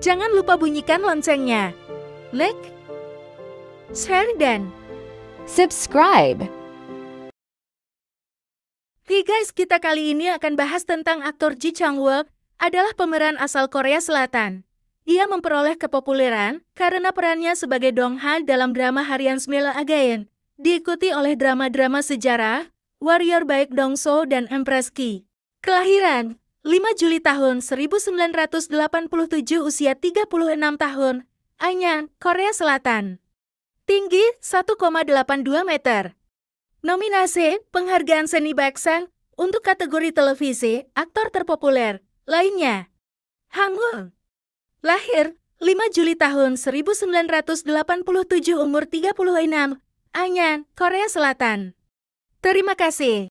Jangan lupa bunyikan loncengnya. Like, share, dan subscribe. Hey guys, kita kali ini akan bahas tentang aktor Ji Chang-wook, adalah pemeran asal Korea Selatan. Ia memperoleh kepopuleran karena perannya sebagai Dong ha dalam drama harian Smile Again, diikuti oleh drama-drama sejarah, Warrior baik Dong So dan Empress Ki. Kelahiran 5 Juli tahun 1987 usia 36 tahun, Anyan, Korea Selatan. Tinggi 1,82 meter. Nominasi penghargaan seni Baksang untuk kategori televisi aktor terpopuler lainnya. Hangul. Lahir 5 Juli tahun 1987 umur 36, Anyan, Korea Selatan. Terima kasih.